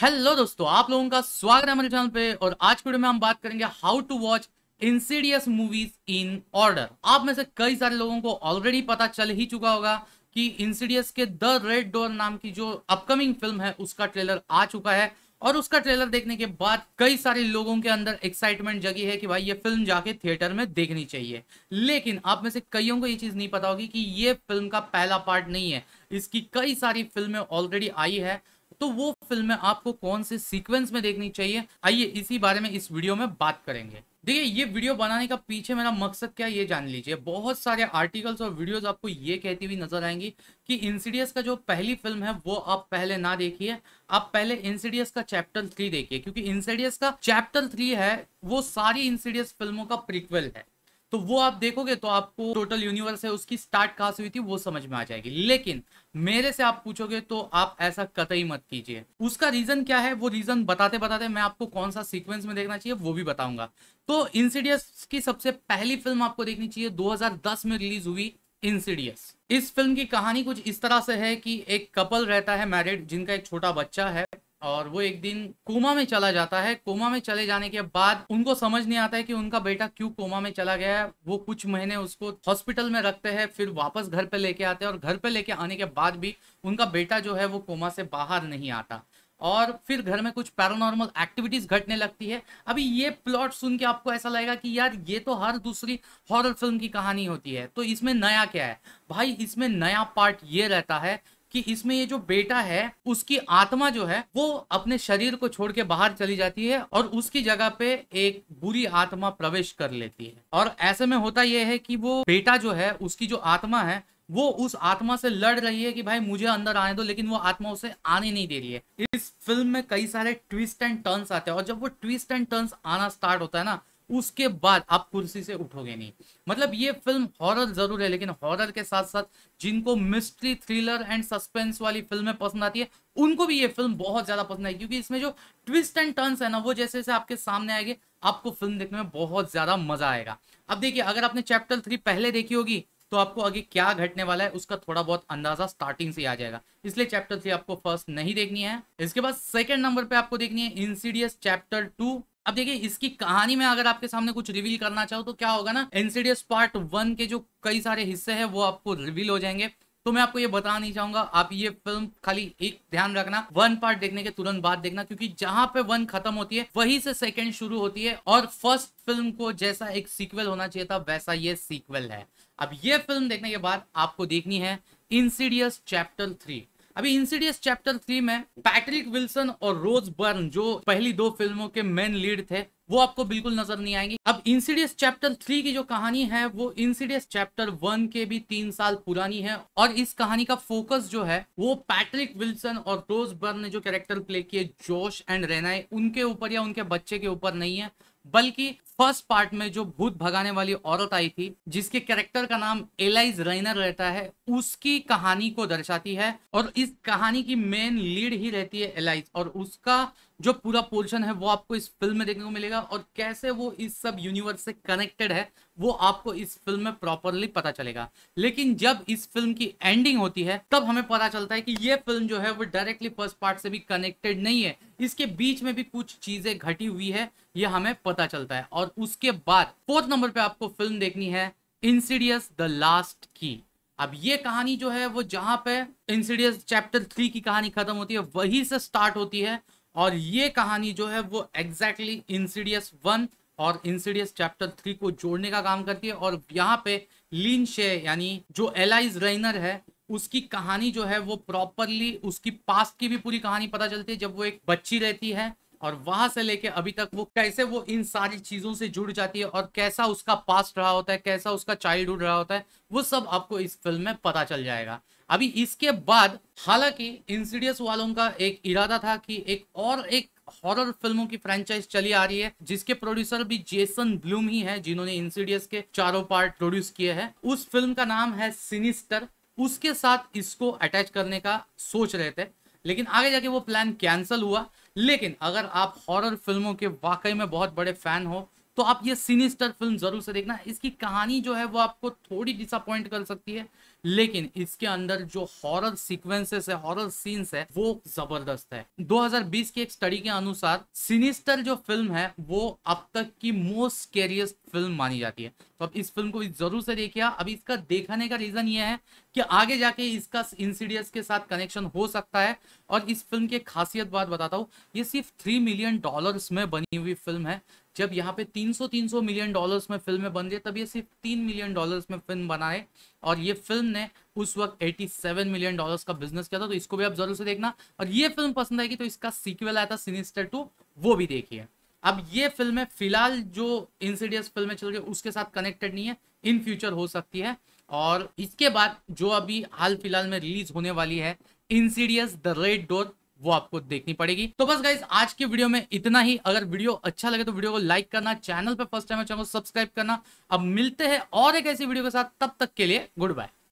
hello दोस्तों आप लोगों का स्वागत है हमारे चैनल पे और आज के वीडियो में हम बात करेंगे how to watch Insidious movies in order आप में से कई सारे लोगों को ऑलरेडी पता चल ही चुका होगा कि इंसीडियस के द रेड डोर नाम की जो अपकमिंग फिल्म है उसका ट्रेलर आ चुका है और उसका ट्रेलर देखने के बाद कई सारे लोगों के अंदर एक्साइटमेंट जगी है कि भाई ये फिल्म जाके थिएटर में देखनी चाहिए लेकिन आप में से कईयों को ये चीज़ नहीं पता होगी कि ये फिल्म का पहला पार्ट नहीं है इसकी कई सारी फिल्में ऑलरेडी आई है तो वो फिल्म में आपको कौन से सीक्वेंस में देखनी चाहिए आइए इसी बारे में इस वीडियो में बात करेंगे देखिए ये वीडियो बनाने का पीछे मेरा मकसद क्या है ये जान लीजिए बहुत सारे आर्टिकल्स और वीडियोस आपको ये कहती हुई नजर आएंगी कि इंसिडियस का जो पहली फिल्म है वो आप पहले ना देखिए आप पहले इंसिडियस का चैप्टर थ्री देखिए क्योंकि इंसिडियस का चैप्टर थ्री है वो सारी इंसिडियस फिल्मों का प्रिक्वल है तो वो आप देखोगे तो आपको टोटल यूनिवर्स है उसकी स्टार्ट कहाँ से हुई थी वो समझ में आ जाएगी लेकिन मेरे से आप पूछोगे तो आप ऐसा कतई मत कीजिए उसका रीजन क्या है वो रीजन बताते बताते मैं आपको कौन सा सीक्वेंस में देखना चाहिए वो भी बताऊंगा तो इंसिडियस की सबसे पहली फिल्म आपको देखनी चाहिए दो में रिलीज हुई इंसिडियस इस फिल्म की कहानी कुछ इस तरह से है कि एक कपल रहता है मैरिड जिनका एक छोटा बच्चा है और वो एक दिन कोमा में चला जाता है कोमा में चले जाने के बाद उनको समझ नहीं आता है कि उनका बेटा क्यों कोमा में चला गया है वो कुछ महीने उसको हॉस्पिटल में रखते हैं फिर वापस घर पे लेके आते हैं और घर पे लेके आने के बाद भी उनका बेटा जो है वो कोमा से बाहर नहीं आता और फिर घर में कुछ पैरानॉर्मल एक्टिविटीज घटने लगती है अभी ये प्लॉट सुन के आपको ऐसा लगेगा कि यार ये तो हर दूसरी हॉरर फिल्म की कहानी होती है तो इसमें नया क्या है भाई इसमें नया पार्ट ये रहता है कि इसमें ये जो बेटा है उसकी आत्मा जो है वो अपने शरीर को छोड़ के बाहर चली जाती है और उसकी जगह पे एक बुरी आत्मा प्रवेश कर लेती है और ऐसे में होता यह है कि वो बेटा जो है उसकी जो आत्मा है वो उस आत्मा से लड़ रही है कि भाई मुझे अंदर आने दो लेकिन वो आत्मा उसे आने नहीं दे रही है इस फिल्म में कई सारे ट्विस्ट एंड टर्न्स आते हैं और जब वो ट्विस्ट एंड टर्न्स आना स्टार्ट होता है ना उसके बाद आप कुर्सी से उठोगे नहीं मतलब ये फिल्म हॉरर जरूर है लेकिन हॉरर के साथ साथ जिनको मिस्ट्री थ्रिलर एंड सस्पेंस वाली फिल्में पसंद आती है उनको भी ये फिल्म बहुत ज्यादा पसंद आएगी क्योंकि इसमें जो ट्विस्ट एंड टर्न्स है ना वो जैसे जैसे आपके सामने आएंगे आपको फिल्म देखने में बहुत ज्यादा मजा आएगा अब देखिए अगर आपने चैप्टर थ्री पहले देखी होगी तो आपको आगे क्या घटने वाला है उसका थोड़ा बहुत अंदाजा स्टार्टिंग से आ जाएगा इसलिए चैप्टर थ्री आपको फर्स्ट नहीं देखनी है इसके बाद सेकंड नंबर पे आपको देखनी है इंसीडियस चैप्टर टू अब देखिए इसकी कहानी में अगर आपके सामने कुछ रिवील करना चाहो तो क्या होगा ना एनसीडीएस पार्ट वन के जो कई सारे हिस्से हैं वो आपको रिवील हो जाएंगे तो मैं आपको ये बता नहीं चाहूंगा आप ये फिल्म खाली एक ध्यान रखना वन पार्ट देखने के तुरंत बाद देखना क्योंकि जहां पे वन खत्म होती है वहीं से सेकंड शुरू होती है और फर्स्ट फिल्म को जैसा एक सीक्वल होना चाहिए था वैसा ये सीक्वल है अब ये फिल्म देखने के बाद आपको देखनी है इनसीडियस चैप्टर थ्री अभी इंसिडियस चैप्टर थ्री में पैट्रिक विल्सन और रोज बर्न जो पहली दो फिल्मों के मेन लीड थे वो आपको बिल्कुल नजर नहीं आएंगे अब इंसिडियस चैप्टर थ्री की जो कहानी है वो इंसिडियस चैप्टर वन के भी तीन साल पुरानी है और इस कहानी का फोकस जो है वो पैट्रिक विल्सन और रोज बर्न ने जो कैरेक्टर प्ले किए जोश एंड रेनाए उनके ऊपर या उनके बच्चे के ऊपर नहीं है बल्कि फर्स्ट पार्ट में जो भूत भगाने वाली औरत आई थी जिसके कैरेक्टर का नाम एलाइज रेनर रहता है उसकी कहानी को दर्शाती है और इस कहानी की मेन लीड ही रहती है एलाइज और उसका जो पूरा पोर्शन है वो आपको इस फिल्म में देखने को मिलेगा और कैसे वो इस सब यूनिवर्स से कनेक्टेड है वो आपको इस फिल्म में प्रॉपरली पता चलेगा लेकिन जब इस फिल्म की एंडिंग होती है तब हमें पता चलता है कि ये फिल्म जो है वो डायरेक्टली फर्स्ट पार्ट से भी कनेक्टेड नहीं है इसके बीच में भी कुछ चीजें घटी हुई है ये हमें पता चलता है और उसके बाद फोर्थ नंबर पे आपको फिल्म देखनी है इंसिडियस द लास्ट की अब ये कहानी जो है वो जहां पे इंसिडियस चैप्टर थ्री की कहानी खत्म होती है वहीं से स्टार्ट होती है और ये कहानी जो है वो एग्जैक्टली इंसिडियस वन और इंसिडियस चैप्टर थ्री को जोड़ने का काम करती है और यहाँ पे लीन शे यानी जो एलाइज रेनर है उसकी कहानी जो है वो प्रॉपरली उसकी पास्ट की भी पूरी कहानी पता चलती है जब वो एक बच्ची रहती है और वहां से लेके अभी तक वो कैसे वो इन सारी चीजों से जुड़ जाती है और कैसा उसका पास्ट रहा होता है कैसा उसका चाइल्डहुड रहा होता है वो सब आपको इस फिल्म में पता चल जाएगा अभी इसके बाद हालांकि इंसिडियस वालों का एक इरादा था कि एक और एक हॉरर फिल्मों की फ्रेंचाइज चली आ रही है जिसके प्रोड्यूसर भी जेसन ब्लूम ही है जिन्होंने इंसिडियस के चारों पार्ट प्रोड्यूस किए हैं उस फिल्म का नाम है सिनिस्टर उसके साथ इसको अटैच करने का सोच रहे थे लेकिन आगे जाके वो प्लान कैंसिल हुआ लेकिन अगर आप हॉरर फिल्मों के वाकई में बहुत बड़े फैन हो तो आप ये सिनिस्टर फिल्म जरूर से देखना इसकी कहानी जो है वो आपको थोड़ी डिसअपॉइंट कर सकती है लेकिन इसके अंदर जो हॉरर सीक्वेंसेस है हॉरर सीन्स है वो जबरदस्त है 2020 की एक स्टडी के अनुसार सिनिस्टर जो फिल्म है वो अब तक की मोस्ट कैरियस्ट फिल्म मानी जाती है तो अब इस फिल्म को जरूर से देखिए अब इसका देखने का रीजन ये है कि आगे जाके इसका इंसिडियस के साथ कनेक्शन हो सकता है और इस फिल्म की खासियत बात बताता हूँ ये सिर्फ थ्री मिलियन डॉलर में बनी हुई फिल्म है जब यहाँ पे 300 300 मिलियन डॉलर्स में फिल्में बन रही तब ये सिर्फ तीन मिलियन डॉलर्स में फिल्म बनाए और ये फिल्म ने उस वक्त 87 मिलियन डॉलर्स का बिजनेस किया था तो इसको भी आप जरूर से देखना और ये फिल्म पसंद आएगी तो इसका सीक्वल आया था सिनिस्टर टू वो भी देखिए अब ये फिल्में फिलहाल जो इंसिडियस फिल्में चल रही है उसके साथ कनेक्टेड नहीं है इन फ्यूचर हो सकती है और इसके बाद जो अभी हाल फिलहाल में रिलीज होने वाली है इंसिडियस द रेड डोर वो आपको देखनी पड़ेगी तो बस गाइज आज की वीडियो में इतना ही अगर वीडियो अच्छा लगे तो वीडियो को लाइक करना चैनल पर फर्स्ट टाइम चैनल को सब्सक्राइब करना अब मिलते हैं और एक ऐसी वीडियो के साथ तब तक के लिए गुड बाय